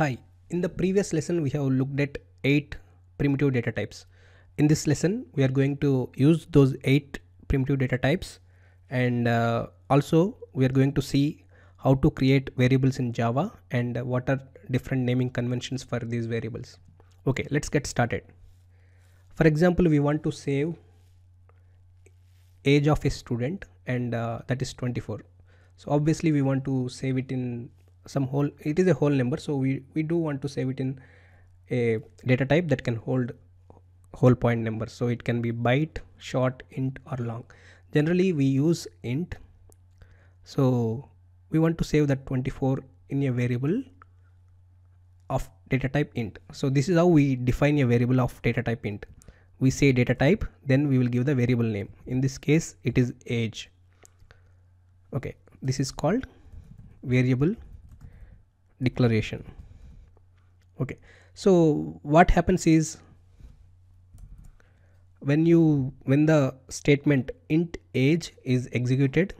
Hi, in the previous lesson we have looked at 8 primitive data types. In this lesson we are going to use those 8 primitive data types and uh, also we are going to see how to create variables in Java and uh, what are different naming conventions for these variables. Okay, let's get started. For example, we want to save age of a student and uh, that is 24. So obviously we want to save it in some whole it is a whole number so we we do want to save it in a data type that can hold whole point number so it can be byte short int or long generally we use int so we want to save that 24 in a variable of data type int so this is how we define a variable of data type int we say data type then we will give the variable name in this case it is age okay this is called variable declaration okay so what happens is when you when the statement int age is executed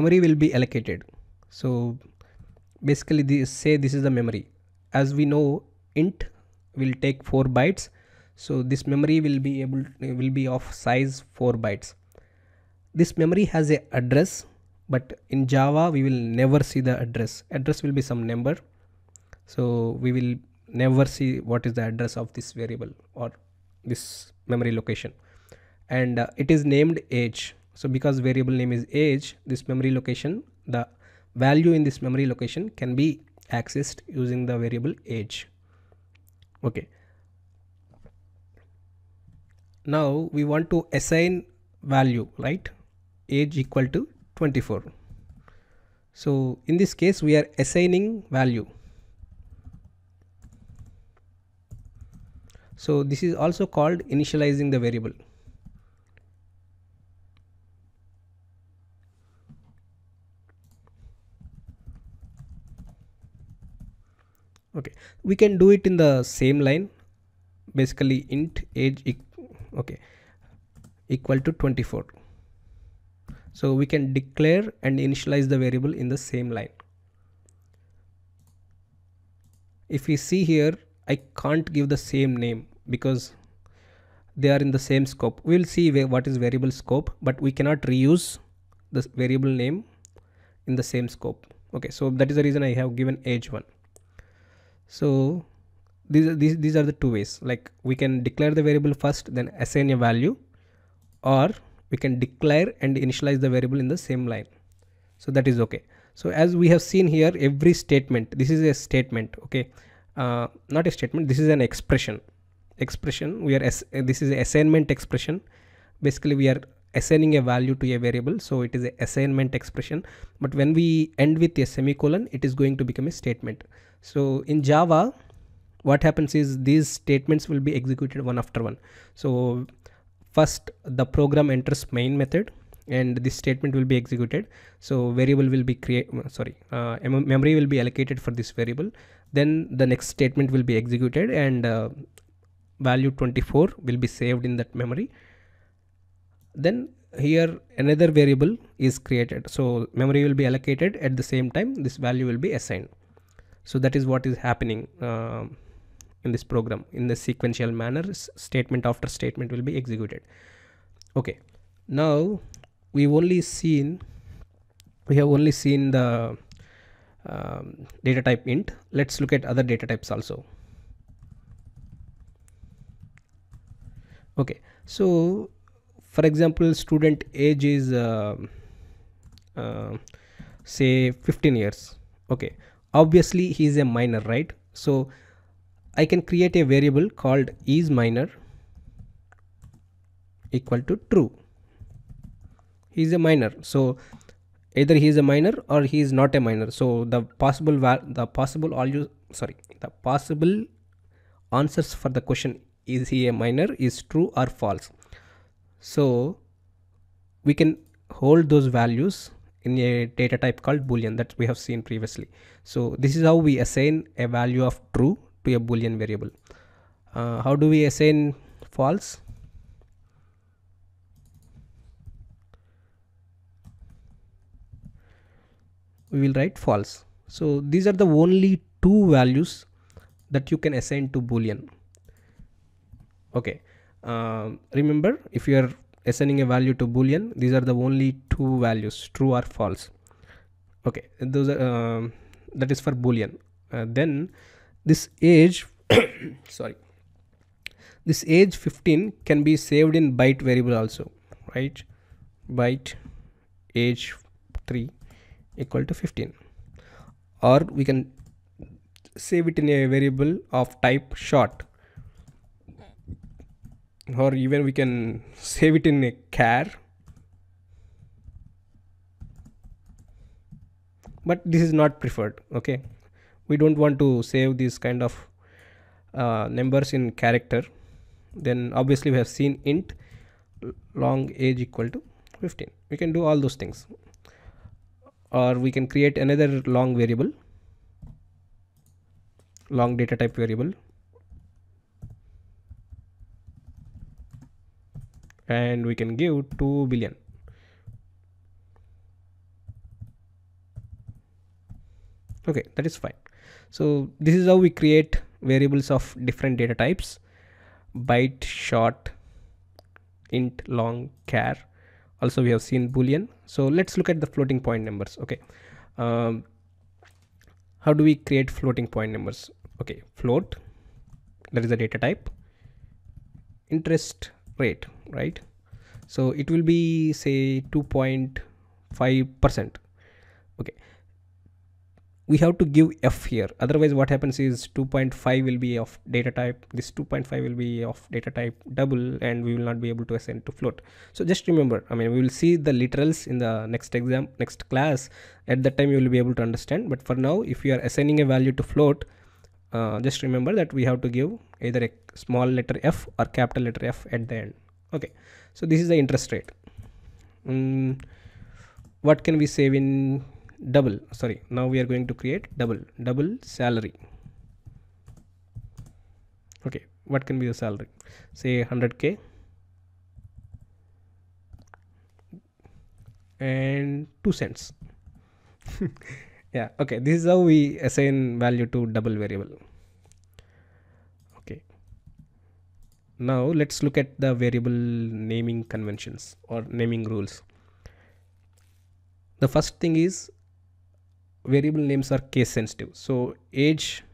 memory will be allocated so basically this say this is the memory as we know int will take 4 bytes so this memory will be able will be of size 4 bytes this memory has a address but in java we will never see the address address will be some number so we will never see what is the address of this variable or this memory location and uh, it is named age so because variable name is age this memory location the value in this memory location can be accessed using the variable age okay now we want to assign value right age equal to 24. So in this case we are assigning value. So this is also called initializing the variable. okay we can do it in the same line basically int age e okay equal to 24 so we can declare and initialize the variable in the same line. If we see here, I can't give the same name because they are in the same scope. We'll see what is variable scope, but we cannot reuse the variable name in the same scope. Okay, so that is the reason I have given age one. So these are, these, these are the two ways like we can declare the variable first then assign a value or we can declare and initialize the variable in the same line so that is okay so as we have seen here every statement this is a statement okay uh, not a statement this is an expression expression we are uh, this is assignment expression basically we are assigning a value to a variable so it is a assignment expression but when we end with a semicolon it is going to become a statement so in java what happens is these statements will be executed one after one so first the program enters main method and this statement will be executed so variable will be create uh, sorry uh, memory will be allocated for this variable then the next statement will be executed and uh, value 24 will be saved in that memory then here another variable is created so memory will be allocated at the same time this value will be assigned so that is what is happening uh, in this program in the sequential manner statement after statement will be executed okay now we've only seen we have only seen the um, data type int let's look at other data types also okay so for example student age is uh, uh, say 15 years okay obviously he is a minor right so I can create a variable called is minor equal to true. He is a minor, So either he is a minor or he is not a minor. So the possible the possible all you sorry the possible answers for the question is he a minor is true or false. So we can hold those values in a data type called boolean that we have seen previously. So this is how we assign a value of true to a boolean variable uh, how do we assign false we will write false so these are the only two values that you can assign to boolean okay uh, remember if you are assigning a value to boolean these are the only two values true or false okay those are uh, that is for boolean uh, then this age sorry this age 15 can be saved in byte variable also right byte age 3 equal to 15 or we can save it in a variable of type short or even we can save it in a char but this is not preferred okay we don't want to save these kind of uh, numbers in character then obviously we have seen int long age equal to 15 we can do all those things or we can create another long variable long data type variable and we can give 2 billion okay that is fine so this is how we create variables of different data types byte short int long char also we have seen boolean so let's look at the floating point numbers okay um, how do we create floating point numbers okay float that is the data type interest rate right so it will be say 2.5 percent okay we have to give f here otherwise what happens is 2.5 will be of data type this 2.5 will be of data type double and we will not be able to assign to float so just remember i mean we will see the literals in the next exam next class at that time you will be able to understand but for now if you are assigning a value to float uh, just remember that we have to give either a small letter f or capital letter f at the end okay so this is the interest rate mm, what can we save in double sorry now we are going to create double double salary okay what can be the salary say 100k and 2 cents yeah okay this is how we assign value to double variable okay now let's look at the variable naming conventions or naming rules the first thing is variable names are case sensitive so age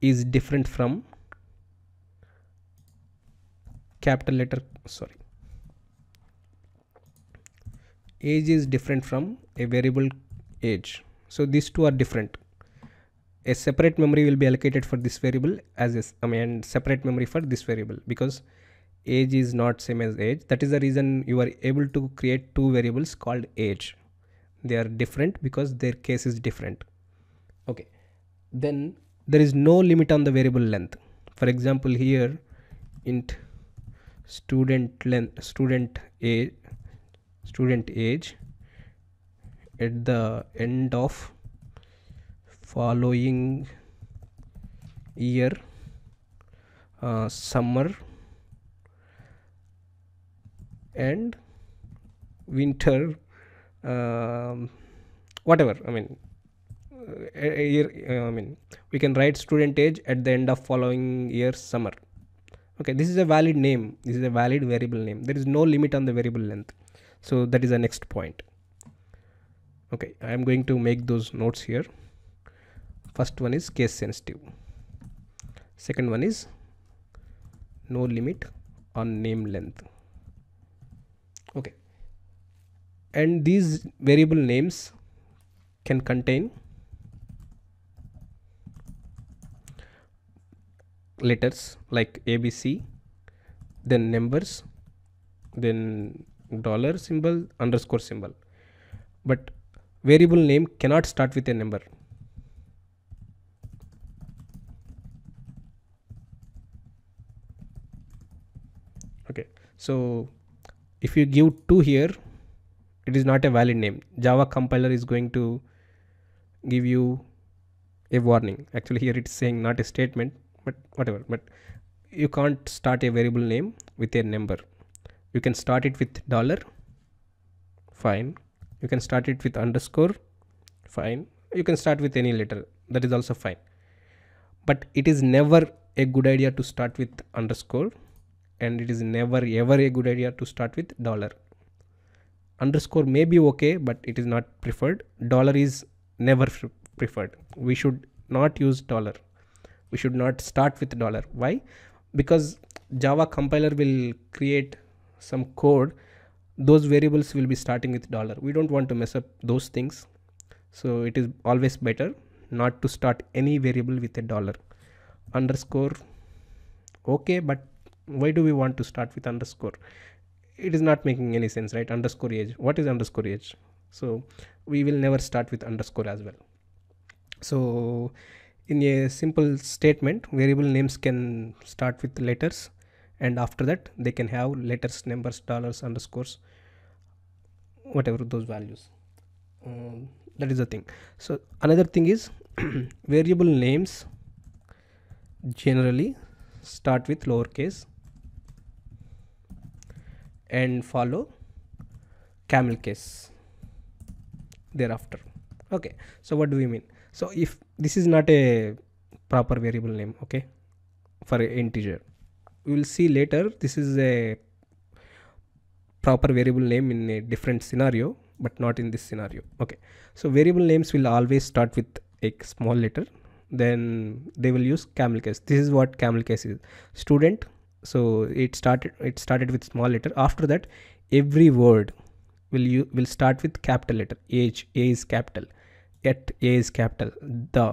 is different from capital letter sorry age is different from a variable age so these two are different a separate memory will be allocated for this variable as is i mean separate memory for this variable because age is not same as age that is the reason you are able to create two variables called age they are different because their case is different okay then there is no limit on the variable length for example here int student length student age student age at the end of following year uh, summer and winter um, whatever i mean uh, year, uh, i mean we can write student age at the end of following year summer okay this is a valid name this is a valid variable name there is no limit on the variable length so that is the next point okay i am going to make those notes here first one is case sensitive second one is no limit on name length okay and these variable names can contain letters like ABC then numbers then dollar symbol underscore symbol but variable name cannot start with a number okay so if you give 2 here it is not a valid name java compiler is going to give you a warning actually here it's saying not a statement but whatever but you can't start a variable name with a number you can start it with dollar fine you can start it with underscore fine you can start with any letter that is also fine but it is never a good idea to start with underscore and it is never ever a good idea to start with dollar underscore may be okay but it is not preferred dollar is never preferred we should not use dollar we should not start with dollar why because java compiler will create some code those variables will be starting with dollar we don't want to mess up those things so it is always better not to start any variable with a dollar underscore okay but why do we want to start with underscore it is not making any sense right underscore age what is underscore age so we will never start with underscore as well so in a simple statement variable names can start with letters and after that they can have letters numbers dollars underscores whatever those values um, that is the thing so another thing is variable names generally start with lowercase and follow camel case thereafter okay so what do we mean so if this is not a proper variable name okay for integer we will see later this is a proper variable name in a different scenario but not in this scenario okay so variable names will always start with a small letter then they will use camel case this is what camel case is student so it started it started with small letter after that every word will you will start with capital letter h a is capital at a is capital the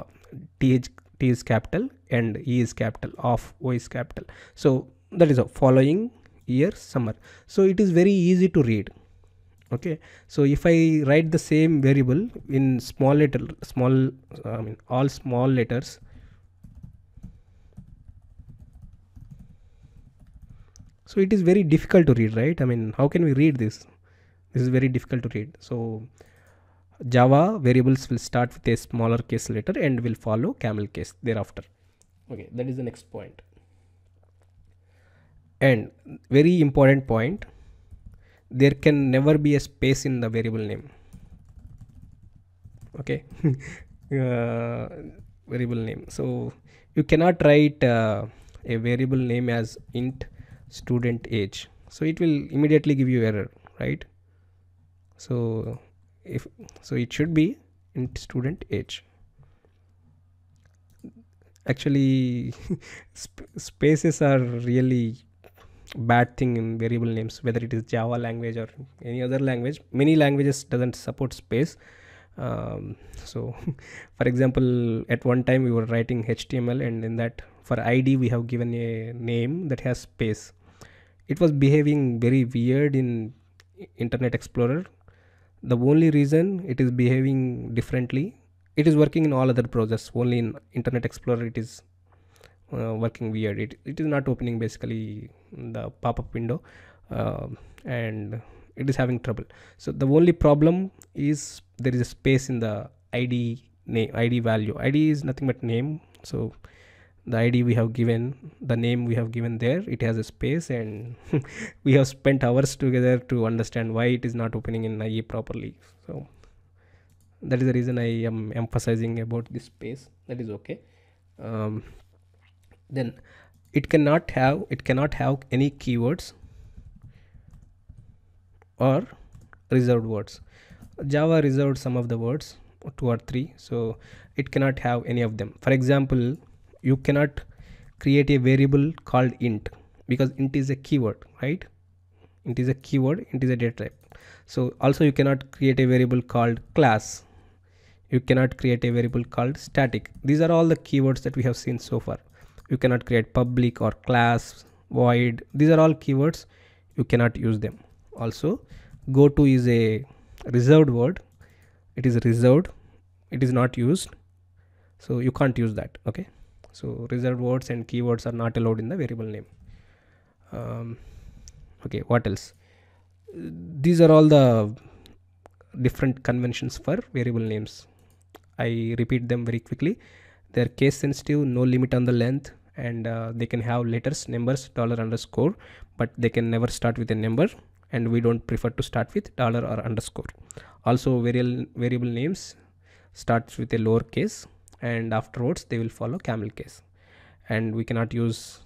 t is capital and e is capital of o is capital so that is a following year summer so it is very easy to read okay so if i write the same variable in small letter small i mean all small letters so it is very difficult to read right i mean how can we read this this is very difficult to read so java variables will start with a smaller case letter and will follow camel case thereafter okay that is the next point and very important point there can never be a space in the variable name okay uh, variable name so you cannot write uh, a variable name as int student age so it will immediately give you error right so if so it should be in student age actually sp spaces are really bad thing in variable names whether it is java language or any other language many languages doesn't support space um, so for example at one time we were writing html and in that for id we have given a name that has space it was behaving very weird in internet explorer the only reason it is behaving differently it is working in all other browsers only in internet explorer it is uh, working weird it, it is not opening basically the pop-up window uh, and it is having trouble so the only problem is there is a space in the id name id value id is nothing but name so the id we have given the name we have given there it has a space and we have spent hours together to understand why it is not opening in ie properly so that is the reason i am emphasizing about this space that is okay um, then it cannot have it cannot have any keywords or reserved words java reserved some of the words two or three so it cannot have any of them for example you cannot create a variable called int because int is a keyword right int is a keyword int is a data type so also you cannot create a variable called class you cannot create a variable called static these are all the keywords that we have seen so far you cannot create public or class void these are all keywords you cannot use them also go to is a reserved word it is reserved it is not used so you can't use that okay so reserved words and keywords are not allowed in the variable name um, okay what else these are all the different conventions for variable names i repeat them very quickly they're case sensitive no limit on the length and uh, they can have letters numbers dollar underscore but they can never start with a number and we don't prefer to start with dollar or underscore also variable variable names starts with a lower case and afterwards they will follow camel case and we cannot use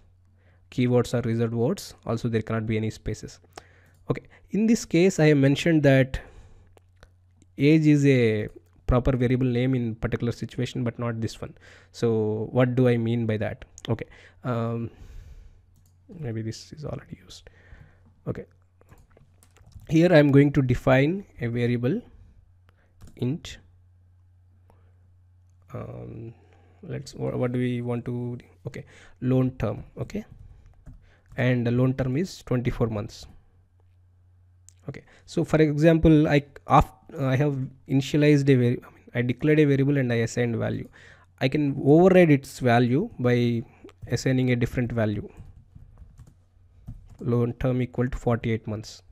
keywords or reserved words also there cannot be any spaces okay in this case i have mentioned that age is a proper variable name in particular situation but not this one so what do i mean by that okay um, maybe this is already used okay here i'm going to define a variable int um, let's what, what do we want to okay loan term okay and the loan term is 24 months okay so for example i after i have initialized a variable I, mean, I declared a variable and i assigned value i can override its value by assigning a different value loan term equal to 48 months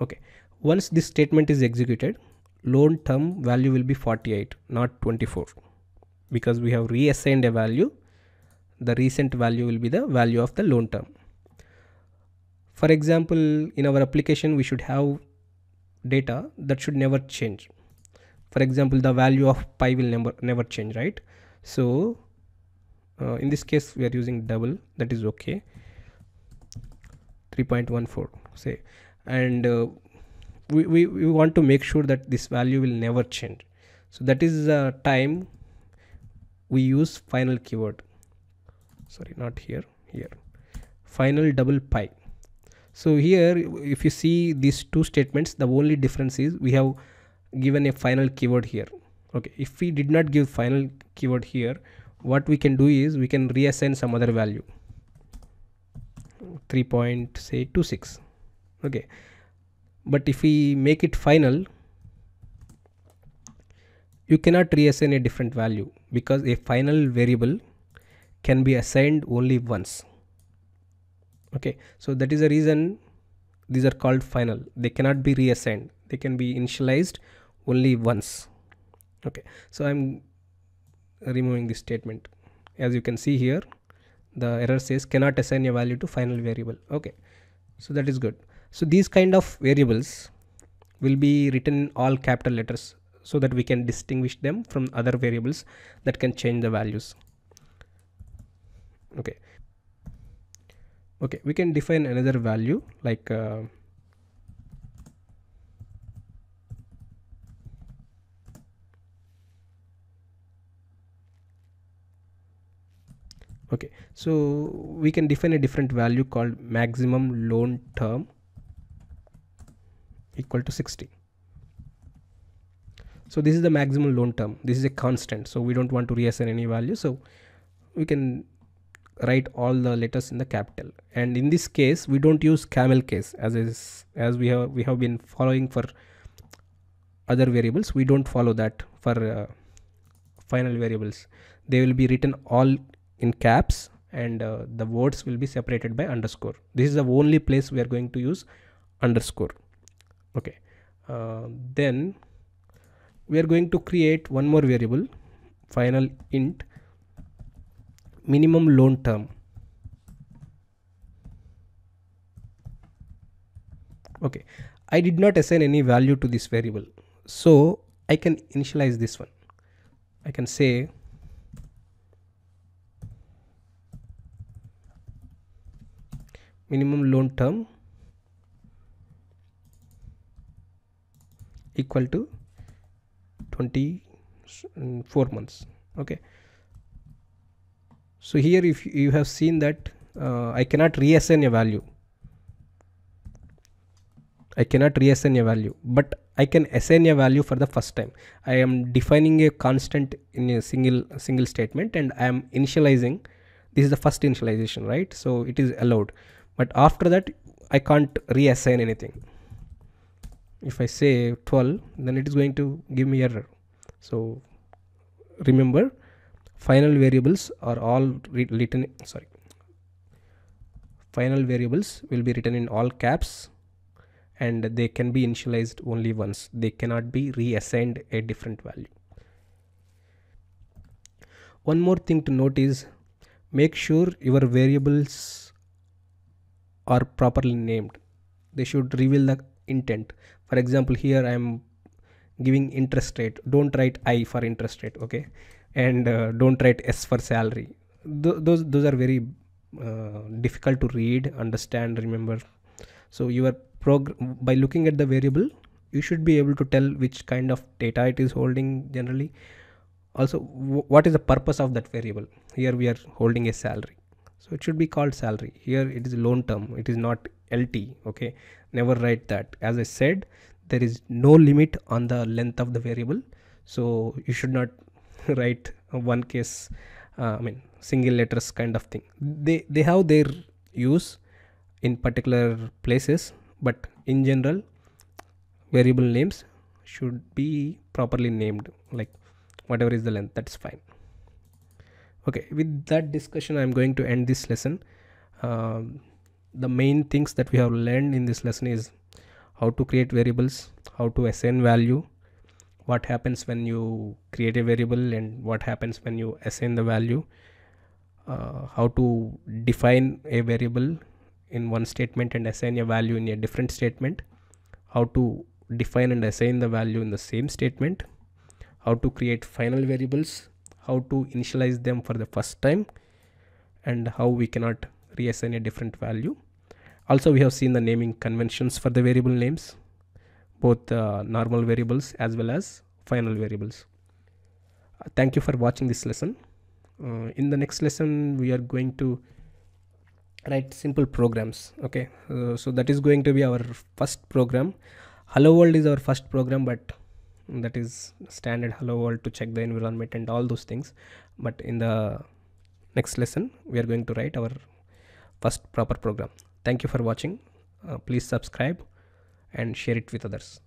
okay once this statement is executed loan term value will be 48 not 24 because we have reassigned a value the recent value will be the value of the loan term for example in our application we should have data that should never change for example the value of pi will never never change right so uh, in this case we are using double that is okay 3.14 say and uh, we, we, we want to make sure that this value will never change so that is the time we use final keyword sorry not here here final double pi so here if you see these two statements the only difference is we have given a final keyword here okay if we did not give final keyword here what we can do is we can reassign some other value 3.26 okay but if we make it final you cannot reassign a different value because a final variable can be assigned only once okay so that is the reason these are called final they cannot be reassigned they can be initialized only once okay so i'm removing this statement as you can see here the error says cannot assign a value to final variable okay so that is good so these kind of variables will be written in all capital letters so that we can distinguish them from other variables that can change the values okay okay we can define another value like uh, okay so we can define a different value called maximum loan term equal to 60 so this is the maximum loan term this is a constant so we don't want to reassign any value so we can write all the letters in the capital and in this case we don't use camel case as is as we have we have been following for other variables we don't follow that for uh, final variables they will be written all in caps and uh, the words will be separated by underscore this is the only place we are going to use underscore okay uh, then we are going to create one more variable final int minimum loan term okay I did not assign any value to this variable so I can initialize this one I can say minimum loan term equal to 24 months okay so here if you have seen that uh, I cannot reassign a value I cannot reassign a value but I can assign a value for the first time I am defining a constant in a single single statement and I am initializing this is the first initialization right so it is allowed but after that I can't reassign anything if I say 12 then it is going to give me error so remember final variables are all written sorry final variables will be written in all caps and they can be initialized only once they cannot be reassigned a different value one more thing to note is make sure your variables are properly named they should reveal the intent for example here i am giving interest rate don't write i for interest rate okay and uh, don't write s for salary Th those those are very uh, difficult to read understand remember so your program by looking at the variable you should be able to tell which kind of data it is holding generally also what is the purpose of that variable here we are holding a salary so it should be called salary here it is loan term it is not lt okay never write that as i said there is no limit on the length of the variable so you should not write one case uh, i mean single letters kind of thing they they have their use in particular places but in general variable names should be properly named like whatever is the length that's fine okay with that discussion i'm going to end this lesson um, the main things that we have learned in this lesson is how to create variables, how to assign value, what happens when you create a variable and what happens when you assign the value, uh, how to define a variable in one statement and assign a value in a different statement, how to define and assign the value in the same statement, how to create final variables, how to initialize them for the first time, and how we cannot reassign a different value also we have seen the naming conventions for the variable names, both uh, normal variables as well as final variables. Uh, thank you for watching this lesson. Uh, in the next lesson, we are going to write simple programs. Okay, uh, so that is going to be our first program. Hello world is our first program, but that is standard hello world to check the environment and all those things. But in the next lesson, we are going to write our first proper program. Thank you for watching. Uh, please subscribe and share it with others.